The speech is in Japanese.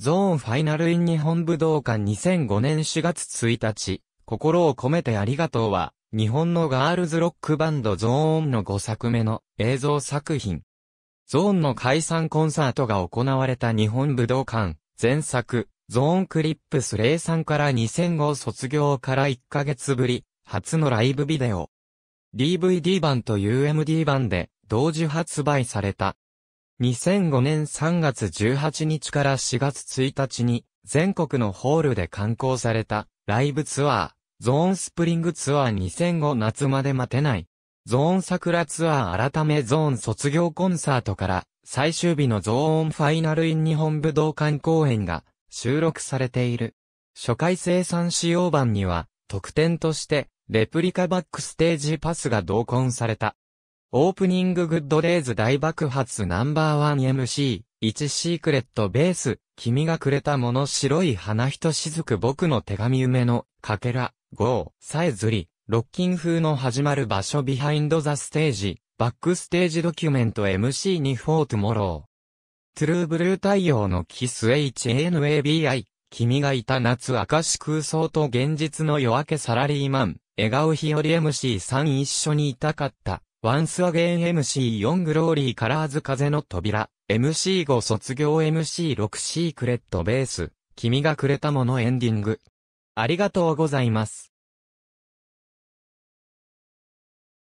ゾーンファイナルイン日本武道館2005年4月1日、心を込めてありがとうは、日本のガールズロックバンドゾーンの5作目の映像作品。ゾーンの解散コンサートが行われた日本武道館、前作、ゾーンクリップス03から2005卒業から1ヶ月ぶり、初のライブビデオ。DVD 版と UMD 版で同時発売された。2005年3月18日から4月1日に全国のホールで刊行されたライブツアー、ゾーンスプリングツアー2005夏まで待てない。ゾーン桜ツアー改めゾーン卒業コンサートから最終日のゾーンファイナルイン日本武道館公演が収録されている。初回生産使用版には特典としてレプリカバックステージパスが同梱された。オープニンググッドデイズ大爆発ナンバーワン MC、1シークレットベース、君がくれたもの白い花ひとしずく僕の手紙めの、かけら、ゴー、さえずり、ロッキン風の始まる場所ビハインドザステージ、バックステージドキュメント MC にフォートモロー。トゥルーブルー太陽のキス HNABI、君がいた夏明石空想と現実の夜明けサラリーマン、笑顔日和 MC さん一緒にいたかった。Once Again MC4 グローリーカラーズ風の扉、MC5 卒業 MC6 シークレットベース、君がくれたものエンディング。ありがとうございます。